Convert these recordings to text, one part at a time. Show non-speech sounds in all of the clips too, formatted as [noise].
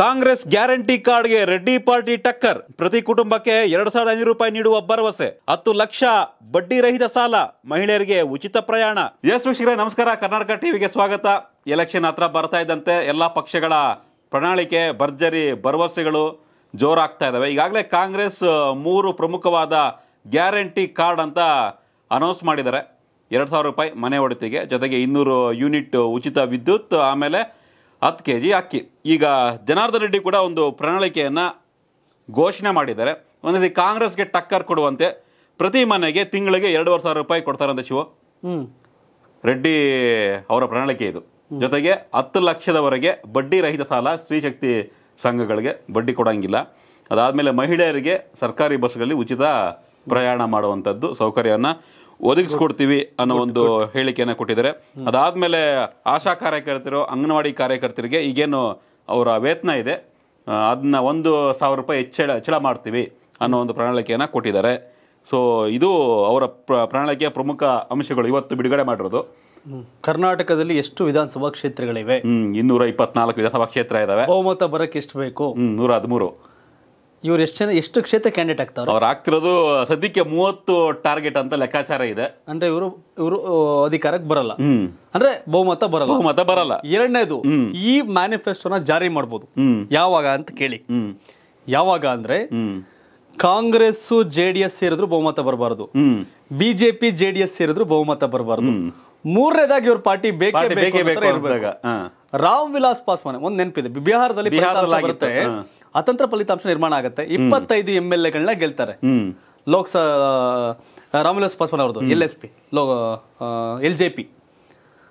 Congress guarantee ಕಾರ್ಡ್ಗೆ Reddy party ಟಕ್ಕರ್ ಪ್ರತಿ ಕುಟುಂಬಕ್ಕೆ ಎರಡು ಸಾವಿರದ ಐನೂರು ರೂಪಾಯಿ ನೀಡುವ ಭರವಸೆ ಹತ್ತು ಲಕ್ಷ ಬಡ್ಡಿ ರಹಿತ ಸಾಲ ಮಹಿಳೆಯರಿಗೆ ಉಚಿತ ಪ್ರಯಾಣ ಯಶ್ ನಮಸ್ಕಾರ ಕರ್ನಾಟಕ ಟಿವಿಗೆ ಸ್ವಾಗತ ಎಲೆಕ್ಷನ್ ಹತ್ರ ಬರ್ತಾ ಇದ್ದಂತೆ ಎಲ್ಲ ಪಕ್ಷಗಳ ಪ್ರಣಾಳಿಕೆ ಭರ್ಜರಿ ಭರವಸೆಗಳು ಜೋರಾಗ್ತಾ ಇದ್ದಾವೆ ಈಗಾಗಲೇ ಕಾಂಗ್ರೆಸ್ ಮೂರು ಪ್ರಮುಖವಾದ ಗ್ಯಾರಂಟಿ ಕಾರ್ಡ್ ಅಂತ ಅನೌನ್ಸ್ ಮಾಡಿದ್ದಾರೆ ಎರಡು ಸಾವಿರ ರೂಪಾಯಿ ಮನೆ ಒಡತಿಗೆ ಜೊತೆಗೆ ಇನ್ನೂರು ಯೂನಿಟ್ ಉಚಿತ ವಿದ್ಯುತ್ ಆಮೇಲೆ ಹತ್ತು ಕೆ ಜಿ ಅಕ್ಕಿ ಈಗ ಜನಾರ್ದನ್ ರೆಡ್ಡಿ ಕೂಡ ಒಂದು ಪ್ರಣಾಳಿಕೆಯನ್ನು ಘೋಷಣೆ ಮಾಡಿದ್ದಾರೆ ಒಂದೇ ಕಾಂಗ್ರೆಸ್ಗೆ ಟಕ್ಕರ್ ಕೊಡುವಂತೆ ಪ್ರತಿ ಮನೆಗೆ ತಿಂಗಳಿಗೆ ಎರಡೂವರೆ ಸಾವಿರ ರೂಪಾಯಿ ಕೊಡ್ತಾರಂತೆ ಶಿವ ರೆಡ್ಡಿ ಅವರ ಪ್ರಣಾಳಿಕೆ ಇದು ಜೊತೆಗೆ ಹತ್ತು ಲಕ್ಷದವರೆಗೆ ಬಡ್ಡಿ ರಹಿತ ಸಾಲ ಸ್ತ್ರೀಶಕ್ತಿ ಸಂಘಗಳಿಗೆ ಬಡ್ಡಿ ಕೊಡೋಂಗಿಲ್ಲ ಅದಾದಮೇಲೆ ಮಹಿಳೆಯರಿಗೆ ಸರ್ಕಾರಿ ಬಸ್ಗಳಲ್ಲಿ ಉಚಿತ ಪ್ರಯಾಣ ಮಾಡುವಂಥದ್ದು ಸೌಕರ್ಯವನ್ನು ಒದಗಿಸ್ಕೊಡ್ತೀವಿ ಅನ್ನೋ ಒಂದು ಹೇಳಿಕೆಯನ್ನು ಕೊಟ್ಟಿದ್ದಾರೆ ಅದಾದಮೇಲೆ ಆಶಾ ಕಾರ್ಯಕರ್ತರು ಅಂಗನವಾಡಿ ಕಾರ್ಯಕರ್ತರಿಗೆ ಈಗೇನು ಅವರ ವೇತನ ಇದೆ ಅದನ್ನ ಒಂದು ಸಾವಿರ ರೂಪಾಯಿ ಹೆಚ್ಚಳ ಹೆಚ್ಚಳ ಮಾಡ್ತೀವಿ ಅನ್ನೋ ಒಂದು ಪ್ರಣಾಳಿಕೆಯನ್ನು ಕೊಟ್ಟಿದ್ದಾರೆ ಸೊ ಇದು ಅವರ ಪ್ರಣಾಳಿಕೆಯ ಪ್ರಮುಖ ಅಂಶಗಳು ಇವತ್ತು ಬಿಡುಗಡೆ ಮಾಡಿರೋದು ಕರ್ನಾಟಕದಲ್ಲಿ ಎಷ್ಟು ವಿಧಾನಸಭಾ ಕ್ಷೇತ್ರಗಳಿವೆ ಇನ್ನೂರ ಇಪ್ಪತ್ನಾಲ್ಕು ವಿಧಾನಸಭಾ ಕ್ಷೇತ್ರ ಇದಾವೆ ಬಹುಮತ ಬರಕ್ಕೆ ಎಷ್ಟು ಬೇಕು ನೂರ ಹದಿಮೂರು ಇವ್ರು ಎಷ್ಟು ಜನ ಎಷ್ಟು ಕ್ಷೇತ್ರ ಕ್ಯಾಂಡಿಡೇಟ್ ಆಗ್ತಾರೆ ಅವ್ರು ಆಗ್ತಿರೋದು ಸದ್ಯಕ್ಕೆ ಮೂವತ್ತು ಟಾರ್ಗೆಟ್ ಅಂತ ಲೆಕ್ಕಾಚಾರ ಇದೆ ಅಂದ್ರೆ ಇವರು ಇವರು ಅಧಿಕಾರಕ್ಕೆ ಬರಲ್ಲ ಅಂದ್ರೆ ಬಹುಮತ ಬರಲ್ಲ ಬಹುಮತ ಬರಲ್ಲ ಎರಡನೇದು ಈ ಮ್ಯಾನಿಫೆಸ್ಟೋನ ಜಾರಿ ಮಾಡ್ಬೋದು ಯಾವಾಗ ಅಂತ ಕೇಳಿ ಯಾವಾಗ ಅಂದ್ರೆ ಕಾಂಗ್ರೆಸ್ ಜೆ ಡಿ ಎಸ್ ಸೇರಿದ್ರು ಬಹುಮತ ಬರಬಾರದು ಬಿಜೆಪಿ ಜೆ ಡಿ ಎಸ್ ಸೇರಿದ್ರು ಬಹುಮತ ಬರಬಾರದು ಮೂರನೇದಾಗಿ ಇವ್ರ ಪಾರ್ಟಿ ಬೇಕೇ ರಾಮ್ ವಿಲಾಸ್ ಪಾಸ್ವಾನ್ ಒಂದ್ ನೆನಪಿದೆ ಬಿಹಾರದಲ್ಲಿ ಆಗುತ್ತೆ ಅತಂತ್ರ ಫಲಿತಾಂಶ ನಿರ್ಮಾಣ ಆಗುತ್ತೆ ಇಪ್ಪತ್ತೈದು ಎಂ ಎಲ್ ಎಗಳನ್ನ ಗೆಲ್ತಾರೆ ಲೋಕಸ ರಾಮವಿಲಾಸ್ ಪಾಸ್ವಾನ್ ಅವ್ರದ್ದು ಎಲ್ ಎಸ್ ಪಿ ಲೋ ಎಲ್ ಜೆ ಪಿ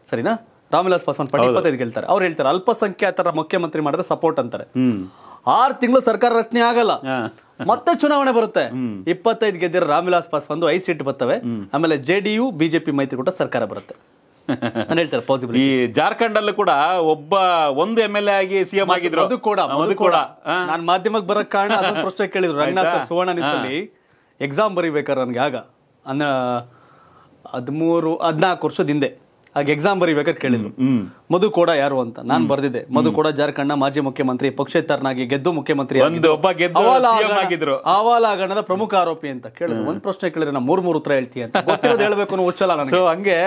ಸರಿನಾ ರಾಮವಿಲಾಸ್ ಪಾಸ್ವಾನ್ ಪಟ್ಟಿ ಇಪ್ಪತ್ತೈದು ಗೆಲ್ತಾರೆ ಅವ್ರು ಹೇಳ್ತಾರೆ ಅಲ್ಪಸಂಖ್ಯಾತರ ಮುಖ್ಯಮಂತ್ರಿ ಮಾಡಿದ್ರೆ ಸಪೋರ್ಟ್ ಅಂತಾರೆ ಆರು ತಿಂಗಳು ಸರ್ಕಾರ ರಚನೆ ಆಗಲ್ಲ ಮತ್ತೆ ಚುನಾವಣೆ ಬರುತ್ತೆ ಇಪ್ಪತ್ತೈದು ಗೆದ್ದಿರೋ ರಾಮವಿಲಾಸ್ ಪಾಸ್ವಾನ್ ಐದು ಸೀಟ್ ಬರ್ತವೆ ಆಮೇಲೆ ಜೆ ಡಿ ಯು ಬಿಜೆಪಿ ಮೈತ್ರಿಕೂಟ ಸರ್ಕಾರ ಬರುತ್ತೆ ಹೇಳ್ತಾರೆ ಪಾಸಿಬಲ್ ಈ ಜಾರ್ಖಂಡ್ ಅಲ್ಲೂ ಕೂಡ ಒಬ್ಬ ಒಂದು ಎಂ ಎಲ್ ಎ ಆಗಿ ಸಿಎಂ ಆಗಿದ್ರು ಅದು ಕೂಡ ಅದು ಕೂಡ ನಾನು ಮಾಧ್ಯಮಕ್ಕೆ ಬರಕ್ ಕಾರಣ ಅದೊಂದು ಪ್ರಶ್ನೆ ಕೇಳಿದ್ರು ರಂಗನಾಥ್ ಸರ್ ಸುವರ್ಣ ನಿಸಲ್ಲಿ ಎಕ್ಸಾಮ್ ಬರೀಬೇಕಾರೆ ನನ್ಗೆ ಆಗ ಅಂದ್ರೆ ಹದಿಮೂರು ಹದಿನಾಲ್ಕು ವರ್ಷದ ಹಿಂದೆ ಆಗ ಎಕ್ಸಾಮ್ ಬರೀಬೇಕಾದ್ರೆ ಕೇಳಿದ್ರು ಮಧು ಕೂಡ ಯಾರು ಅಂತ ನಾನ್ ಬರ್ದಿದೆ ಮಧು ಕೂಡ ಜಾರ್ಖಂಡ್ ನ ಮಾಜಿ ಮುಖ್ಯಮಂತ್ರಿ ಪಕ್ಷೇತರನಾಗಿ ಗೆದ್ದು ಮುಖ್ಯಮಂತ್ರಿ ಆವಾಲಾಗಣದ ಪ್ರಮುಖ ಆರೋಪಿ ಅಂತ ಕೇಳಿದ್ರು ಒಂದ್ ಪ್ರಶ್ನೆ ಕೇಳಿದ್ರೆ ನಾ ಮೂರ್ ಮೂರ್ ಉತ್ತರ ಹೇಳ್ತೀಯ ಅಂತ [laughs] ಗೊತ್ತಿರೋದು ಹೇಳ್ಬೇಕು ಅನ್ನೋ ಉಚ್ಚಲ ಹಂಗೆ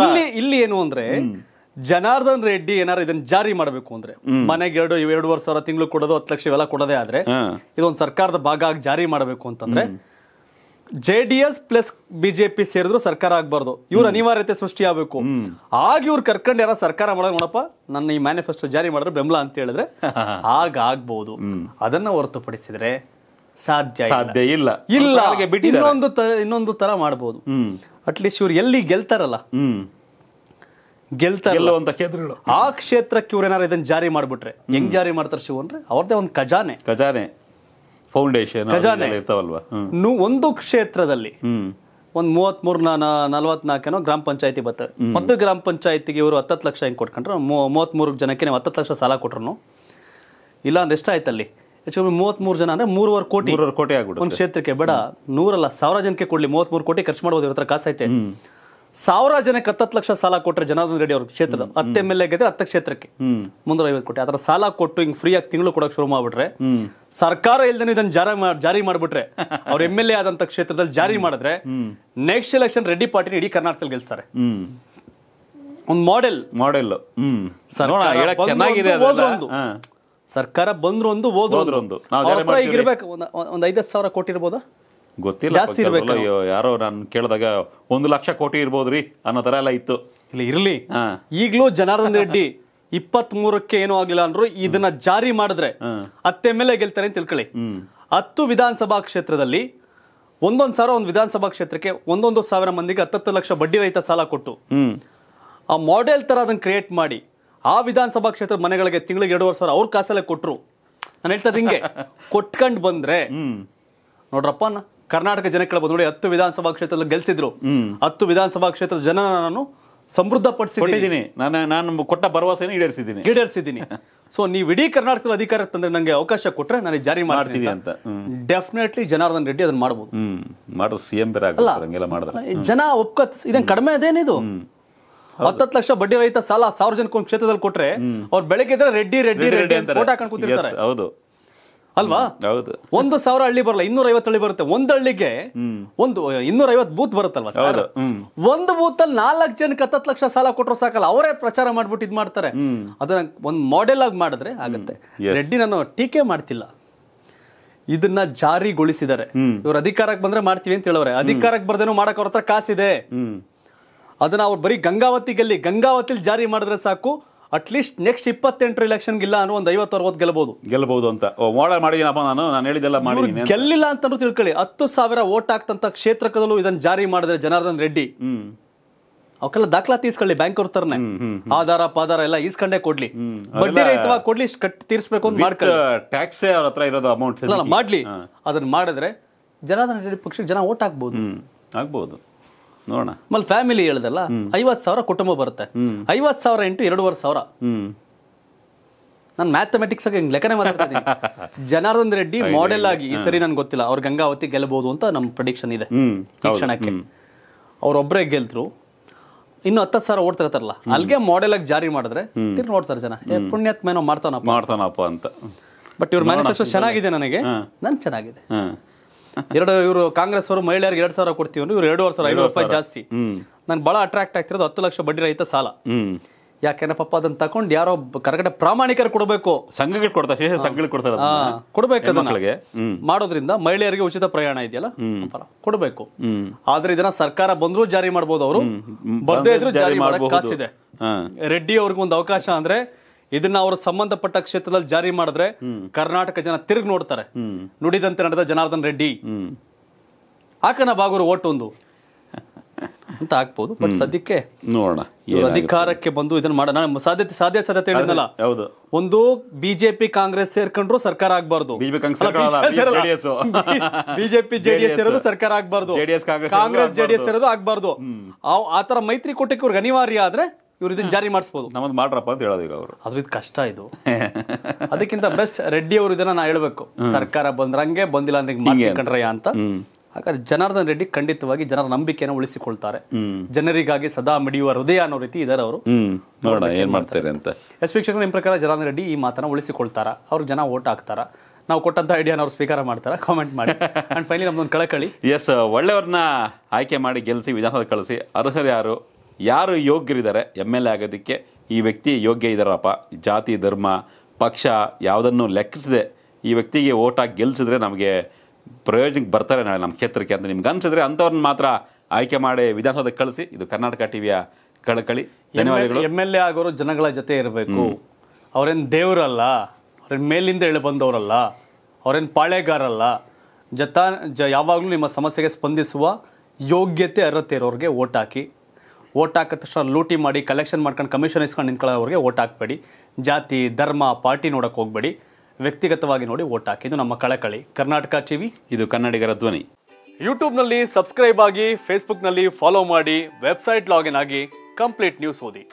ಇಲ್ಲಿ ಇಲ್ಲಿ ಏನು ಅಂದ್ರೆ ಜನಾರ್ದನ್ ರೆಡ್ಡಿ ಏನಾರು ಇದನ್ನ ಜಾರಿ ಮಾಡಬೇಕು ಅಂದ್ರೆ ಮನೆಗೆ ಎರಡು ಎರಡೂವರೆ ಸಾವಿರ ತಿಂಗಳು ಕೊಡೋದು ಹತ್ತು ಲಕ್ಷ ಇವೆಲ್ಲ ಕೊಡೋದೇ ಆದ್ರೆ ಇದೊಂದು ಸರ್ಕಾರದ ಭಾಗ ಆಗಿ ಜಾರಿ ಮಾಡಬೇಕು ಅಂತಂದ್ರೆ J D S plus BJP ಸೇರಿದ್ರು ಸರ್ಕಾರ ಆಗ್ಬಾರ್ದು ಇವ್ರ ಅನಿವಾರ್ಯತೆ ಸೃಷ್ಟಿ ಆಗ್ಬೇಕು ಆಗ ಇವ್ರು ಕರ್ಕೊಂಡು ಯಾರ ಸರ್ಕಾರ ಮಾಡೋದು ನೋಡಪ್ಪ ನನ್ನ ಈ ಮ್ಯಾನಿಫೆಸ್ಟೋ ಜಾರಿ ಮಾಡಿದ್ರೆ ಬೆಂಬಲ ಅಂತ ಹೇಳಿದ್ರೆ [laughs] ಆಗ ಆಗ್ಬಹುದು ಅದನ್ನ ಹೊರತುಪಡಿಸಿದ್ರೆ ಸಾಧ್ಯ ಸಾಧ್ಯ ಇಲ್ಲ ಇಲ್ಲ ಇನ್ನೊಂದು ಇನ್ನೊಂದು ತರ ಮಾಡಬಹುದು ಅಟ್ಲೀಸ್ಟ್ ಇವ್ರು ಎಲ್ಲಿ ಗೆಲ್ತಾರಲ್ಲ ಗೆಲ್ತಾರಲ್ಲ ಕ್ಷೇತ್ರಗಳು ಆ ಕ್ಷೇತ್ರಕ್ಕೆ ಇವ್ರು ಏನಾರ ಇದನ್ನ ಜಾರಿ ಮಾಡ್ಬಿಟ್ರೆ ಹೆಂಗ್ ಜಾರಿ ಮಾಡ್ತಾರೆ ಶಿವ ಅಂದ್ರೆ ಅವ್ರದೇ ಒಂದು ಖಜಾನೆ ಖಜಾನೆ ಫೌಂಡೇಶನ್ ಇರ್ತಾವಲ್ವಾ ನೀವು ಒಂದು ಕ್ಷೇತ್ರದಲ್ಲಿ ಒಂದ್ ಮೂವತ್ತ್ ಮೂರ್ ಏನೋ ಗ್ರಾಮ ಪಂಚಾಯತಿ ಬರ್ತದೆ ಮದ್ದು ಗ್ರಾಮ ಪಂಚಾಯತಿಗೆ ಇವರು ಹತ್ತತ್ತು ಲಕ್ಷ ಹಿಂಗೆ ಕೊಟ್ಕೊಂಡ್ರೆ ಮೂವತ್ತ್ ಮೂರು ಜನಕ್ಕೆ ನೀವು ಹತ್ತತ್ತು ಲಕ್ಷ ಸಾಲ ಕೊಟ್ರು ಇಲ್ಲ ಅಂದ್ರೆ ಆಯ್ತು ಅಲ್ಲಿ ಹೆಚ್ಚು ಮೂವತ್ತ್ ಮೂರು ಜನ ಅಂದ್ರೆ ಮೂರುವರೆ ಕೋಟಿ ಕೋಟಿ ಆಗ್ಬಿಟ್ಟು ಒಂದ್ ಕ್ಷೇತ್ರಕ್ಕೆ ಬೇಡ ನೂರಲ್ಲ ಸಾವಿರ ಜನಕ್ಕೆ ಕೊಡ್ಲಿ ಮೂವತ್ ಮೂರು ಕೋಟಿ ಖರ್ಚು ಮಾಡ್ಬೋದು ಇವ್ರ ಹತ್ರ ಕಾಸೈತೆ ಸಾವಿರ ಜನಕ್ಕೆ ಹತ್ತತ್ತು ಲಕ್ಷ ಸಾಲ ಕೊಟ್ಟರೆ ಜನಾರ್ದನ್ ರೆಡ್ಡಿ ಅವ್ರ ಕ್ಷೇತ್ರ ಹತ್ತು ಎಮ್ ಎಲ್ ಎ ಗೆದ್ರೆ ಹತ್ತ ಕ್ಷೇತ್ರಕ್ಕೆ ಮುನ್ನೂರ ಐವತ್ತು ಕೋಟಿ ಅದರ ಸಾಲ ಕೊಟ್ಟು ಹಿಂಗ್ ಫ್ರೀ ಆಗಿ ತಿಂಗಳು ಕೊಡಕ್ಕೆ ಶುರು ಮಾಡ್ಬಿಟ್ರೆ ಸರ್ಕಾರ ಇಲ್ದೇನೆ ಇದನ್ನ ಜಾರಿ ಜಾರಿ ಮಾಡ್ಬಿಟ್ರೆ ಅವ್ರ ಎಮ್ ಎಲ್ ಎ ಆದಂತ ಕ್ಷೇತ್ರದಲ್ಲಿ ಜಾರಿ ಮಾಡಿದ್ರೆ ನೆಕ್ಸ್ಟ್ ಎಲೆಕ್ಷನ್ ರೆಡ್ಡಿ ಪಾರ್ಟಿನ ಇಡೀ ಕರ್ನಾಟಕದಲ್ಲಿ ಗೆಲ್ಸ್ತಾರೆ ಒಂದು ಮಾಡೆಲ್ ಮಾಡೆಲ್ ಒಂದು ಸರ್ಕಾರ ಬಂದ್ರು ಒಂದು ಹೋದ್ರು ಒಂದು ಈಗ ಒಂದ್ ಐದತ್ತು ಸಾವಿರ ಕೋಟಿ ಇರ್ಬೋದಾ ಗೊತ್ತಿಲ್ಲ ಜಾಸ್ತಿ ಇರ್ಬೇಕು ಯಾರೋ ನಾನು ಕೇಳಿದಾಗ ಒಂದು ಲಕ್ಷ ಕೋಟಿ ಇರ್ಬೋದ್ರಿ ಅನ್ನೋ ತರ ಎಲ್ಲ ಇತ್ತು ಇಲ್ಲಿ ಇರ್ಲಿ ಈಗಲೂ ಜನಾರ್ದನ್ ರೆಡ್ಡಿ [laughs] ಇಪ್ಪತ್ತ್ ಮೂರಕ್ಕೆ ಏನೂ ಆಗಿಲ್ಲ ಅಂದ್ರು ಇದನ್ನ ಜಾರಿ ಮಾಡಿದ್ರೆ ಹತ್ತೆ ಮೇಲೆ ಗೆಲ್ತಾರೆ ಅಂತ ತಿಳ್ಕೊಳ್ಳಿ ಹತ್ತು ವಿಧಾನಸಭಾ ಕ್ಷೇತ್ರದಲ್ಲಿ ಒಂದೊಂದು ಸಾವಿರ ಒಂದು ವಿಧಾನಸಭಾ ಕ್ಷೇತ್ರಕ್ಕೆ ಒಂದೊಂದು ಸಾವಿರ ಮಂದಿಗೆ ಹತ್ತತ್ತು ಲಕ್ಷ ಬಡ್ಡಿ ರಹಿತ ಸಾಲ ಕೊಟ್ಟು ಆ ಮಾಡೆಲ್ ತರ ಅದನ್ನ ಕ್ರಿಯೇಟ್ ಮಾಡಿ ಆ ವಿಧಾನಸಭಾ ಕ್ಷೇತ್ರ ಮನೆಗಳಿಗೆ ತಿಂಗಳಿಗೆ ಎರಡೂವರೆ ಸಾವಿರ ಅವ್ರ ಕಾಸಲ್ಲೇ ಕೊಟ್ಟರು ನಾನು ಹೇಳ್ತದೆ ಹಿಂಗೆ [laughs] ಕೊಟ್ಕೊಂಡು ಬಂದ್ರೆ ನೋಡ್ರಪ್ಪ ನಾ ಕರ್ನಾಟಕ ಜನಕ್ಕೆ ನೋಡಿ ಹತ್ತು ವಿಧಾನಸಭಾ ಕ್ಷೇತ್ರದಲ್ಲಿ ಗೆಲ್ಸಿದ್ರು ಹತ್ತು ವಿಧಾನಸಭಾ ಕ್ಷೇತ್ರದ ಜನ ನಾನು ಸಮೃದ್ಧ ಪಡಿಸಿದ್ದೀನಿ ನಾನು ಕೊಟ್ಟ ಭರವಸೆಯನ್ನು ಈಡೇರಿಸಿದ್ದೀನಿ ಈಡೇರಿಸಿದ್ದೀನಿ ಸೊ ನೀವು ಇಡೀ ಕರ್ನಾಟಕದ ಅಧಿಕಾರ ತಂದ್ರೆ ನಂಗೆ ಅವಕಾಶ ಕೊಟ್ಟರೆ ನಾನು ಜಾರಿ ಮಾಡ್ತೀನಿ ಅಂತ ಡೆಫಿನೆಟ್ಲಿ ಜನಾರ್ದನ್ ರೆಡ್ಡಿ ಅದನ್ನ ಮಾಡಬಹುದು ಮಾಡೋದು ಸಿ ಎಂ ಜನ ಒಪ್ಕತ್ ಇದನ್ ಕಡಿಮೆ ಅದೇನಿದು ಹತ್ತತ್ತು ಲಕ್ಷ ಬಡ್ಡಿ ರೈತ ಸಾಲ ಸಾರ್ವಜನಿಕ ಕ್ಷೇತ್ರದಲ್ಲಿ ಕೊಟ್ರೆ ಅವ್ರು ಬೆಳಗ್ಗೆ ರೆಡ್ಡಿ ರೆಡ್ಡಿ ರೆಡ್ಡಿ ಅಂತ ಫೋಟೋ ಹೌದು ಅಲ್ವಾ ಹೌದು ಒಂದು ಸಾವಿರ ಹಳ್ಳಿ ಬರಲ್ಲ ಇನ್ನೂರ ಐವತ್ತು ಹಳ್ಳಿ ಬರುತ್ತೆ ಒಂದ್ ಹಳ್ಳಿಗೆ ಒಂದು ಇನ್ನೂರ ಐವತ್ತು ಬೂತ್ ಬರುತ್ತಲ್ವಾ ಸರ್ ಒಂದು ಬೂತ್ ಅಲ್ಲಿ ನಾಲ್ಕು ಜನಕ್ಕೆ ಹತ್ತತ್ತು ಲಕ್ಷ ಸಾಲ ಕೊಟ್ಟರು ಸಾಕಲ್ಲ ಅವರೇ ಪ್ರಚಾರ ಮಾಡ್ಬಿಟ್ಟು ಇದ್ ಮಾಡ್ತಾರೆ ಅದನ್ನ ಒಂದು ಮಾಡೆಲ್ ಆಗಿ ಮಾಡಿದ್ರೆ ಆಗುತ್ತೆ ರೆಡ್ಡಿ ನಾನು ಟೀಕೆ ಮಾಡ್ತಿಲ್ಲ ಇದನ್ನ ಜಾರಿಗೊಳಿಸಿದ್ದಾರೆ ಇವ್ರು ಅಧಿಕಾರಕ್ಕೆ ಬಂದ್ರೆ ಮಾಡ್ತೀವಿ ಅಂತ ಹೇಳವ್ರೆ ಅಧಿಕಾರಕ್ಕೆ ಬರ್ದೇನು ಮಾಡಕ್ ಅವ್ರ ಹತ್ರ ಕಾಸಿದೆ ಅದನ್ನ ಅವ್ರು ಬರೀ ಗಂಗಾವತಿ ಗಲ್ಲಿ ಗಂಗಾವತಿಲಿ ಜಾರಿ ಮಾಡಿದ್ರೆ ಸಾಕು ಅಟ್ಲೀಸ್ಟ್ ನೆಕ್ಸ್ಟ್ ಇಪ್ಪತ್ತೆಂಟು ಗೆ ಇಲ್ಲ ಅನ್ನೋ ಒಂದು ಐವತ್ತು ಅರವತ್ತು ಗೆಲ್ಲಬಹುದು ಗೆಲ್ಲಬಹುದು ಅಂತ ಮಾಡಲ್ ಮಾಡಿದೀನಪ್ಪ ನಾನು ನಾನು ಹೇಳಿದೆಲ್ಲ ಮಾಡಿದೀನಿ ಗೆಲ್ಲಿಲ್ಲ ಅಂತ ತಿಳ್ಕೊಳ್ಳಿ ಹತ್ತು ಸಾವಿರ ಓಟ್ ಆಗ್ತಂತ ಕ್ಷೇತ್ರದಲ್ಲೂ ಇದನ್ನ ಜಾರಿ ಮಾಡಿದ್ರೆ ಜನಾರ್ದನ್ ರೆಡ್ಡಿ ಅವಕ್ಕೆಲ್ಲ ದಾಖಲಾ ತೀಸ್ಕೊಳ್ಳಿ ಬ್ಯಾಂಕ್ ಅವ್ರ ತರನೆ ಆಧಾರ ಪಾದಾರ ಎಲ್ಲ ಇಸ್ಕೊಂಡೇ ಕೊಡ್ಲಿ ಬಡ್ಡಿ ರಹಿತವಾಗಿ ಕೊಡ್ಲಿ ಕಟ್ಟಿ ತೀರ್ಸ್ಬೇಕು ಅಂತ ಮಾಡ್ಕೊಳ್ಳಿ ಟ್ಯಾಕ್ಸ್ ಅವ್ರ ಹತ್ರ ಇರೋದು ಅಮೌಂಟ್ ಮಾಡ್ಲಿ ಅದನ್ನ ಮಾಡಿದ್ರೆ ಜನಾರ್ದನ್ ರೆಡ್ಡಿ ಪಕ್ಷಕ್ಕೆ ಜನ ಓಟ್ ಆಗ್ಬಹುದು ಆಗ್ಬಹುದು ನೋಡೋಣ ಆಮೇಲೆ ಫ್ಯಾಮಿಲಿ ಹೇಳ್ದಲ್ಲ ಐವತ್ತು ಸಾವಿರ ಕುಟುಂಬ ಬರುತ್ತೆ ಐವತ್ತು ಸಾವಿರ ಇಂಟು ಎರಡೂವರೆ ಸಾವಿರ ನಾನು ಮ್ಯಾಥಮೆಟಿಕ್ಸ್ ಹಿಂಗೆ ಲೆಕ್ಕನೆ ಮಾಡ್ತಾ [laughs] ಜನಾರ್ದನ್ ರೆಡ್ಡಿ ಮಾಡೆಲ್ ಆಗಿ ಈ ಸರಿ ನನ್ಗೆ ಗೊತ್ತಿಲ್ಲ ಅವ್ರು ಗಂಗಾವತಿ ಗೆಲ್ಲಬಹುದು ಅಂತ ನಮ್ಮ ಪ್ರಡಿಕ್ಷನ್ ಇದೆ ಶಿಕ್ಷಣಕ್ಕೆ ಅವ್ರೊಬ್ಬರೇ ಗೆಲ್ತರು ಇನ್ನು ಹತ್ತು ಸಾವಿರ ಓಡ್ತಾ ತಗೋತಾರಲ್ಲ ಅಲ್ಲಿಗೆ ಮಾಡೆಲ್ ಆಗಿ ಜಾರಿ ಮಾಡಿದ್ರೆ ತಿರ್ಗಿ ನೋಡ್ತಾರೆ ಜನ ಏನೋ ಮಾಡ್ತಾನಪ್ಪ ಮಾಡ್ತಾನಪ್ಪ ಅಂತ ಬಟ್ ಇವ್ರ ಮ್ಯಾನಿಫೆಸ್ಟೋ ಚೆನ್ನಾಗಿದೆ ನನಗೆ ನಾನು ಚೆನ್ನಾಗಿದೆ ಎರಡು ಇವರು ಕಾಂಗ್ರೆಸ್ ಅವರು ಮಹಿಳೆಯರಿಗೆ ಎರಡು ಸಾವಿರ ಕೊಡ್ತೀವಿ ಅಂದ್ರೆ ಇವ್ರು ಎರಡು ಸಾವಿರ ಐನೂರು ರೂಪಾಯಿ ಜಾಸ್ತಿ ನಾನು ಬಹಳ ಅಟ್ರಾಕ್ಟ್ ಆಗ್ತಿರೋದು ಹತ್ತು ಲಕ್ಷ ಬಡ್ಡಿ ರೈತ ಸಾಲ ಯಾಕೆನ ಪಪ್ಪ ಅದನ್ನ ತಕೊಂಡು ಯಾರೋ ಕರಗಡೆ ಪ್ರಾಮಾಣಿಕರ ಕೊಡಬೇಕು ಸಂಘಗಳು ಕೊಡ್ತಾರೆ ಸಂಘಗಳು ಕೊಡ್ತಾರೆ ಕೊಡಬೇಕು ಮಾಡೋದ್ರಿಂದ ಮಹಿಳೆಯರಿಗೆ ಉಚಿತ ಪ್ರಯಾಣ ಇದೆಯಲ್ಲ ಕೊಡಬೇಕು ಆದ್ರೆ ಇದನ್ನ ಸರ್ಕಾರ ಬಂದ್ರು ಜಾರಿ ಮಾಡಬಹುದು ಅವರು ಬರ್ದೇ ಇದ್ರು ಜಾರಿ ಮಾಡಕ್ ಕಾಸಿದೆ ರೆಡ್ಡಿ ಅವ್ರಿಗೊಂದು ಅವಕಾಶ ಅಂದ್ರೆ ಇದನ್ನ ಅವರು ಸಂಬಂಧಪಟ್ಟ ಕ್ಷೇತ್ರದಲ್ಲಿ ಜಾರಿ ಮಾಡಿದ್ರೆ ಕರ್ನಾಟಕ ಜನ ತಿರುಗಿ ನೋಡ್ತಾರೆ ನುಡಿದಂತೆ ನಡೆದ ಜನಾರ್ದನ್ ರೆಡ್ಡಿ ಹಾಕನ ಬಾಗೂರು ಓಟ್ ಒಂದು ಅಂತ ಹಾಕ್ಬಹುದು ಬಟ್ ಸದ್ಯಕ್ಕೆ ನೋಡೋಣ ಅಧಿಕಾರಕ್ಕೆ ಬಂದು ಇದನ್ನ ಮಾಡ ಸಾಧ್ಯತೆ ಸಾಧ್ಯ ಸಾಧ್ಯತೆ ಹೇಳಿದ್ನಲ್ಲ ಹೌದು ಒಂದು ಬಿಜೆಪಿ ಕಾಂಗ್ರೆಸ್ ಸೇರ್ಕೊಂಡ್ರು ಸರ್ಕಾರ ಆಗ್ಬಾರ್ದು ಬಿಜೆಪಿ ಜೆಡಿಎಸ್ [laughs] ಸೇರೋದು ಸರ್ಕಾರ ಆಗ್ಬಾರ್ದು ಕಾಂಗ್ರೆಸ್ ಜೆಡಿಎಸ್ ಸೇರೋದು ಆಗ್ಬಾರ್ದು ಆತರ ಮೈತ್ರಿಕೂಟಕ್ಕೆ ಇವ್ರಿಗೆ ಅನಿವಾರ್ಯ ಆದ್ರೆ ಇವ್ರ ಇದನ್ನ ಜಾರಿ ಮಾಡಿಸ್ಬೋದು ನಮ್ಮದು ಮಾಡ್ರಪ್ಪ ಅಂತ ಹೇಳೋದು ಈಗ ಅವರು ಅದ್ರ ಇದು ಕಷ್ಟ ಇದು [laughs] ಅದಕ್ಕಿಂತ ಬೆಸ್ಟ್ ರೆಡ್ಡಿ ಅವರು ಇದನ್ನ ನಾ ಹೇಳ್ಬೇಕು ಸರ್ಕಾರ ಬಂದ್ರಂಗೆ ಬಂದಿಲ್ಲ ಅಂದ್ರೆ ಕಂಡ್ರಯ್ಯ ಅಂತ ಹಾಗಾದ್ರೆ ಜನಾರ್ದನ್ ರೆಡ್ಡಿ ಖಂಡಿತವಾಗಿ ಜನರ ನಂಬಿಕೆಯನ್ನು ಉಳಿಸಿಕೊಳ್ತಾರೆ ಜನರಿಗಾಗಿ ಸದಾ ಮಿಡಿಯುವ ಹೃದಯ ಅನ್ನೋ ರೀತಿ ಇದಾರೆ ಅವರು ಏನ್ ಮಾಡ್ತಾರೆ ಅಂತ ಎಸ್ ವೀಕ್ಷಕ ನಿಮ್ಮ ಪ್ರಕಾರ ಜನಾರ್ದನ್ ರೆಡ್ಡಿ ಈ ಮಾತನ್ನ ಉಳಿಸಿಕೊಳ್ತಾರ ಅವ್ರು ಜನ ಓಟ್ ಹಾಕ್ತಾರ ನಾವು ಕೊಟ್ಟಂತ ಐಡಿಯಾನ ಅವ್ರು ಸ್ವೀಕಾರ ಮಾಡ್ತಾರ ಕಾಮೆಂಟ್ ಮಾಡಿ ಅಂಡ್ [laughs] ಫೈನಲಿ ನಮ್ದೊಂದು ಕಳಕಳಿ ಎಸ್ ಒಳ್ಳೆಯವ್ರನ್ನ ಆಯ್ಕೆ ಮಾಡಿ ಗೆಲ್ಸಿ ವಿಧಾನಸಭೆ ಕಳಿಸಿ ಅರ್ಹರು ಯಾರು ಯಾರು ಯೋಗ್ಯರಿದ್ದಾರೆ ಎಮ್ ಎಲ್ ಎ ಆಗೋದಕ್ಕೆ ಈ ವ್ಯಕ್ತಿ ಯೋಗ್ಯ ಇದ್ದಾರಪ್ಪ ಜಾತಿ ಧರ್ಮ ಪಕ್ಷ ಯಾವುದನ್ನು ಲೆಕ್ಕಿಸದೆ ಈ ವ್ಯಕ್ತಿಗೆ ಓಟಾಗಿ ಗೆಲ್ಸಿದ್ರೆ ನಮಗೆ ಪ್ರಯೋಜನಕ್ಕೆ ಬರ್ತಾರೆ ನಾಳೆ ನಮ್ಮ ಕ್ಷೇತ್ರಕ್ಕೆ ಅಂತ ನಿಮ್ಗೆ ಅನಿಸಿದ್ರೆ ಅಂಥವ್ರನ್ನ ಮಾತ್ರ ಆಯ್ಕೆ ಮಾಡಿ ವಿಧಾನಸೌಧಕ್ಕೆ ಕಳಿಸಿ ಇದು ಕರ್ನಾಟಕ ಟಿವಿಯ ಕಳಕಳಿ ಧನ್ಯವಾದಗಳು ಎಮ್ ಎಲ್ ಎ ಆಗೋರು ಜನಗಳ ಜೊತೆ ಇರಬೇಕು ಅವರೇನು ದೇವರಲ್ಲ ಅವ್ರೇನು ಮೇಲಿಂದ ಹೇಳಿ ಬಂದವರಲ್ಲ ಅವರೇನು ಪಾಳೆಗಾರಲ್ಲ ಜತ ಜ ಯಾವಾಗಲೂ ನಿಮ್ಮ ಸಮಸ್ಯೆಗೆ ಸ್ಪಂದಿಸುವ ಯೋಗ್ಯತೆ ಅರ್ಹತೆ ಇರೋರಿಗೆ ಓಟ್ ಹಾಕಿ ಓಟ್ ಹಾಕ ತಕ್ಷಣ ಲೂಟಿ ಮಾಡಿ ಕಲೆಕ್ಷನ್ ಮಾಡ್ಕೊಂಡು ಕಮಿಷನ್ ಇಸ್ಕೊಂಡು ನಿಂತ್ಕೊಳ್ಳೋರಿಗೆ ಓಟ್ ಹಾಕಬೇಡಿ ಜಾತಿ ಧರ್ಮ ಪಾರ್ಟಿ ನೋಡೋಕೆ ಹೋಗಬೇಡಿ ವ್ಯಕ್ತಿಗತವಾಗಿ ನೋಡಿ ಓಟ್ ಹಾಕಿ ಇದು ನಮ್ಮ ಕಳಕಳಿ ಕರ್ನಾಟಕ ಟಿವಿ ಇದು ಕನ್ನಡಿಗರ ಧ್ವನಿ ಯೂಟ್ಯೂಬ್ನಲ್ಲಿ ಸಬ್ಸ್ಕ್ರೈಬ್ ಆಗಿ ಫೇಸ್ಬುಕ್ನಲ್ಲಿ ಫಾಲೋ ಮಾಡಿ ವೆಬ್ಸೈಟ್ ಲಾಗಿನ್ ಆಗಿ ಕಂಪ್ಲೀಟ್ ನ್ಯೂಸ್ ಓದಿ